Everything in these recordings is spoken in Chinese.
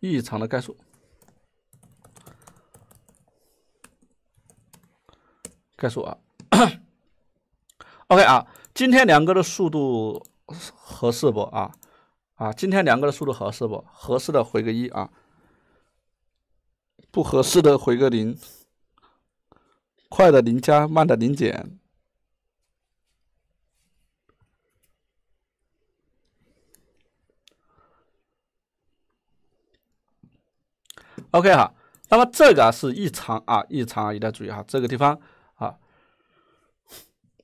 异常的概述，概述啊，OK 啊，今天两个的速度合适不啊？啊，今天两个的速度合适不？合适的回个一啊，不合适的回个零，快的零加，慢的零减。OK 哈，那么这个是异常啊，异常啊，一定要注意哈，这个地方啊。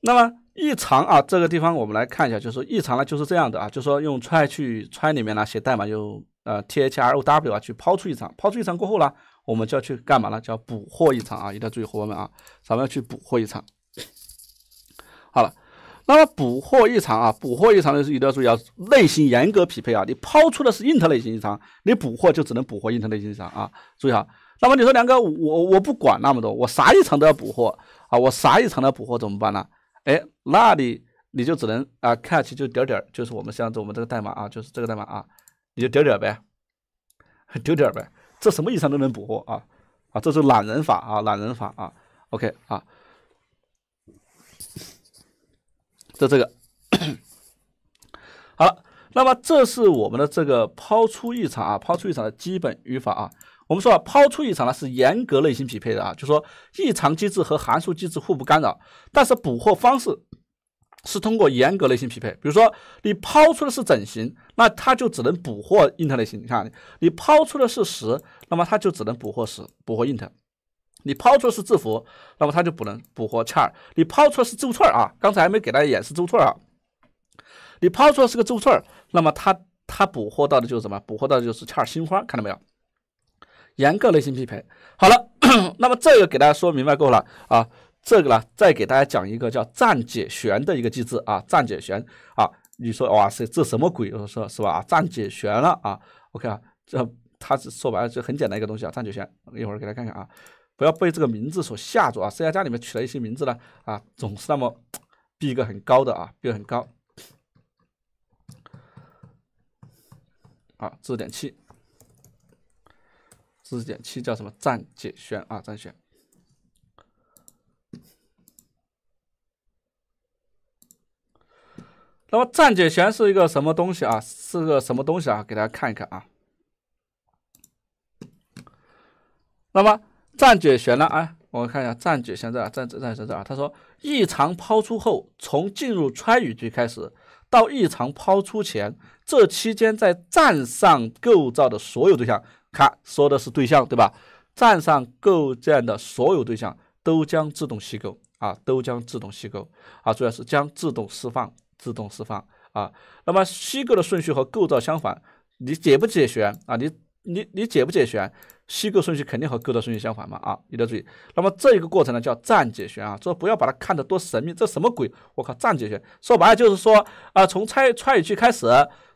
那么异常啊，这个地方我们来看一下，就是异常呢，就是这样的啊，就说用 try 去 try 里面呢写代码，用呃 throw 啊去抛出异常，抛出异常过后呢，我们就要去干嘛呢？叫捕获异常啊，一定要注意伙伴们啊，咱们要去捕获异常。好了。那么补货异常啊，补货异常的是一定要注意，啊，类型严格匹配啊。你抛出的是 Int 类型异常，你补货就只能补货 Int 类型异常啊。注意啊。那么你说梁哥，我我不管那么多，我啥异常都要补货啊，我啥异常都要补货怎么办呢？哎，那你你就只能啊，看起就点点就是我们像这我们这个代码啊，就是这个代码啊，你就点点呗，丢点呗，这什么异常都能捕获啊啊，这是懒人法啊，懒人法啊，OK 啊。就这个，好，那么这是我们的这个抛出异常啊，抛出异常的基本语法啊。我们说啊，抛出异常呢是严格类型匹配的啊，就说异常机制和函数机制互不干扰，但是捕获方式是通过严格类型匹配。比如说你抛出的是整形，那它就只能捕获 int 类型。你看，你抛出的是十，那么它就只能捕获十，捕获 int。你抛出是字符，那么它就不能捕获嵌儿。你抛出是符串儿啊，刚才还没给大家演示符串儿啊。你抛出是个符串儿，那么它它捕获到的就是什么？捕获到的就是嵌儿心花，看到没有？严格类型匹配。好了，那么这个给大家说明白过了啊。这个呢，再给大家讲一个叫暂解旋的一个机制啊。暂解旋啊，你说哇塞，这什么鬼？我说是吧？啊，暂解旋了啊。OK 啊，这它说白了就很简单一个东西啊。暂解旋，一会儿给大家看看啊。不要被这个名字所吓住啊虽然家里面取了一些名字呢，啊，总是那么逼格很高的啊，逼格很高。啊，字典七，字典七叫什么？暂解玄啊，暂玄。那么暂解玄是一个什么东西啊？是个什么东西啊？给大家看一看啊。那么。站解悬了啊！我看一下站解现在啊，站站现在啊，他说异常抛出后，从进入川渝 y 语开始到异常抛出前，这期间在站上构造的所有对象，看说的是对象对吧？站上构建的所有对象都将自动析构啊，都将自动析构啊，主要是将自动释放，自动释放啊。那么析构的顺序和构造相反，你解不解悬啊？你你你解不解悬？虚构顺序肯定和购的顺序相反嘛啊，一定要注意。那么这一个过程呢叫暂解旋啊，这不要把它看得多神秘，这什么鬼？我靠，暂解旋说白了就是说啊，从拆拆语去开始，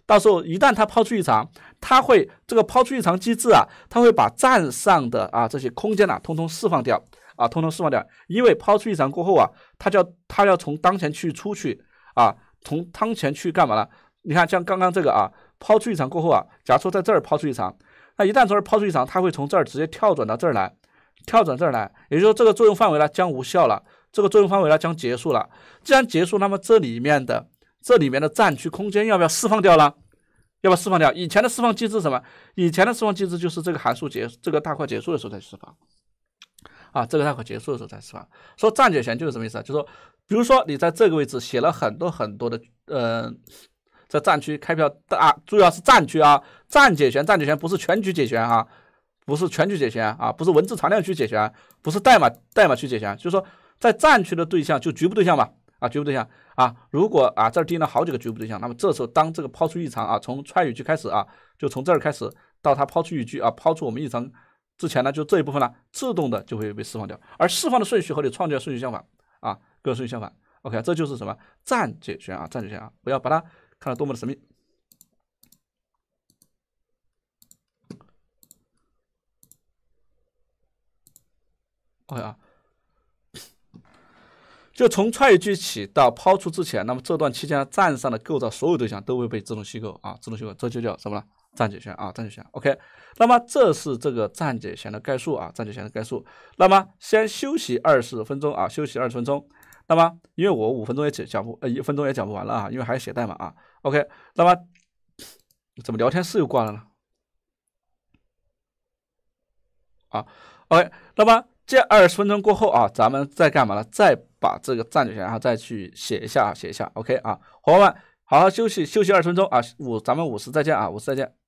到时候一旦它抛出异常，它会这个抛出异常机制啊，它会把站上的啊这些空间呐，通通释放掉啊，通通释放掉。因为抛出异常过后啊，它叫它要从当前去出去啊，从当前去干嘛呢？你看像刚刚这个啊，抛出异常过后啊，假如说在这儿抛出异常。那一旦从这儿抛出异常，它会从这儿直接跳转到这儿来，跳转这儿来，也就是说这个作用范围呢将无效了，这个作用范围呢将结束了。既然结束，那么这里面的这里面的占区空间要不要释放掉了？要不要释放掉？以前的释放机制是什么？以前的释放机制就是这个函数结束，这个大块结束的时候再释放。啊，这个大块结束的时候再释放。说暂解弦就是什么意思？就是说，比如说你在这个位置写了很多很多的，呃。在战区开票，大主要是战区啊，战解旋，战解旋不是全局解旋啊，不是全局解旋啊，不是文字常量区解旋，不是代码代码区解旋，就是说在战区的对象就局部对象嘛，啊局部对象啊，如果啊这儿定了好几个局部对象，那么这时候当这个抛出异常啊，从 try 语句开始啊，就从这儿开始到它抛出语句啊抛出我们异常之前呢，就这一部分呢，自动的就会被释放掉，而释放的顺序和你创建的顺序相反啊，各顺序相反，OK，这就是什么战解旋啊，战解旋啊，不要把它。看了多么的神秘！OK 啊，就从踹一句起到抛出之前，那么这段期间站上的构造所有对象都会被自动虚构啊，自动虚构，这就叫什么呢？站解弦啊，站解弦。OK，那么这是这个站解弦的概述啊，站解弦的概述。那么先休息二十分钟啊，休息二十分钟。那么，因为我五分钟也讲不，呃，一分钟也讲不完了啊，因为还要写代码啊。OK，那么怎么聊天室又挂了呢？啊，OK，那么这二十分钟过后啊，咱们再干嘛呢？再把这个暂停然后再去写一下，写一下。OK 啊，伙伴们，好好休息，休息二十分钟啊。五，咱们五十再见啊，五十再见。